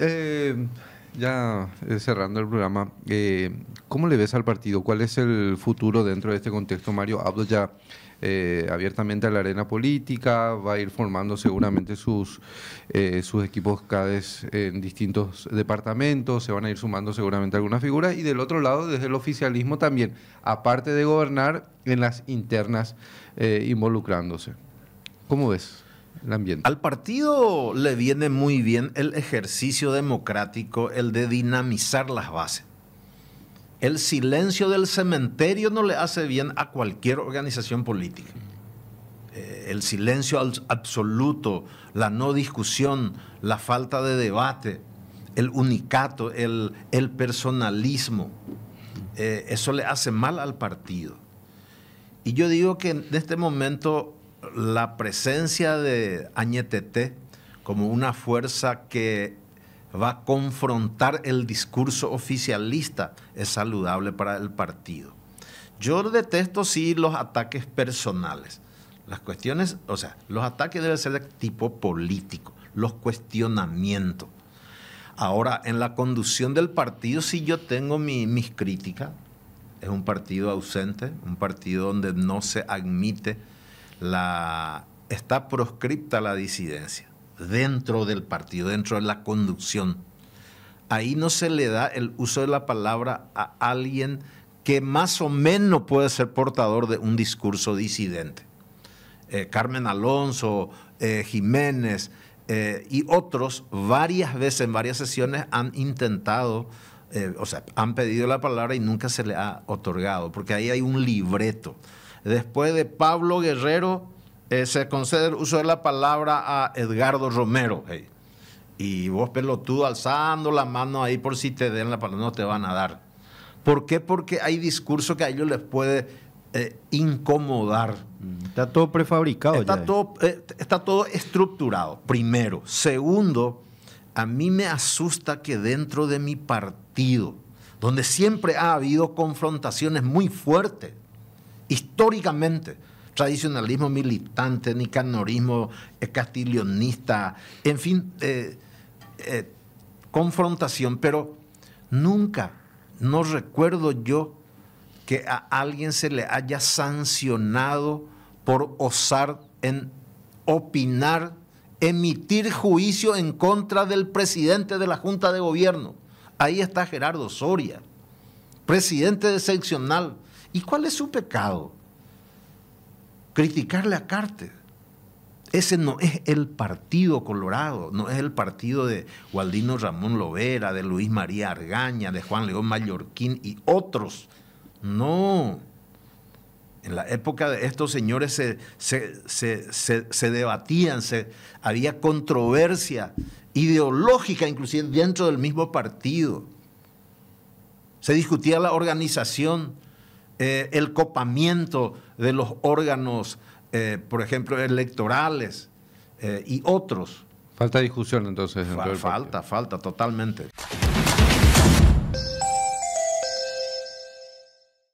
Eh, ya eh, cerrando el programa, eh, ¿cómo le ves al partido? ¿Cuál es el futuro dentro de este contexto, Mario? Hablo ya abiertamente a la arena política, va a ir formando seguramente sus, sus equipos cada vez en distintos departamentos, se van a ir sumando seguramente algunas figuras y del otro lado, desde el oficialismo también, aparte de gobernar, en las internas involucrándose. ¿Cómo ves? Al partido le viene muy bien el ejercicio democrático, el de dinamizar las bases. El silencio del cementerio no le hace bien a cualquier organización política. Eh, el silencio absoluto, la no discusión, la falta de debate, el unicato, el, personalismo, eh, eso le hace mal al partido. Y yo digo que en este momento la presencia de Añetete como una fuerza que va a confrontar el discurso oficialista es saludable para el partido. Yo detesto sí los ataques personales. Las cuestiones, o sea, los ataques deben ser de tipo político, los cuestionamientos. Ahora, en la conducción del partido, sí yo tengo mis críticas. Es un partido ausente, un partido donde no se admite la, está proscripta la disidencia dentro del partido, dentro de la conducción. Ahí no se le da el uso de la palabra a alguien que más o menos puede ser portador de un discurso disidente. Eh, Carmen Alonso, eh, Jiménez eh, y otros varias veces en varias sesiones han intentado, o sea, han pedido la palabra y nunca se le ha otorgado, porque ahí hay un libreto. Después de Pablo Guerrero, eh, se concede el uso de la palabra a Edgardo Romero. Y vos, pelotudo, alzando la mano ahí por si te den la palabra, no te van a dar. ¿Por qué? Porque hay discurso que a ellos les puede eh, incomodar. Mm, está todo prefabricado. Todo, eh, está todo estructurado, primero. Segundo, a mí me asusta que dentro de mi partido, donde siempre ha habido confrontaciones muy fuertes, históricamente tradicionalismo militante, nicanorismo eh, castillonista, en fin, eh, eh, confrontación, pero nunca, no recuerdo yo que a alguien se le haya sancionado por osar en opinar, emitir juicio en contra del presidente de la Junta de Gobierno. Ahí está Gerardo Soria, presidente de seccional, ¿Y cuál es su pecado? Criticarle a Carter. Ese no es el partido colorado, no es el partido de Waldino Ramón Lovera, de Luis María Argaña, de Juan León Mallorquín y otros. No. En la época de estos señores se, se, se, se debatían, había controversia ideológica inclusive dentro del mismo partido. Se discutía la organización eh, el copamiento de los órganos, eh, por ejemplo, electorales eh, y otros. Falta discusión entonces. falta, falta, totalmente.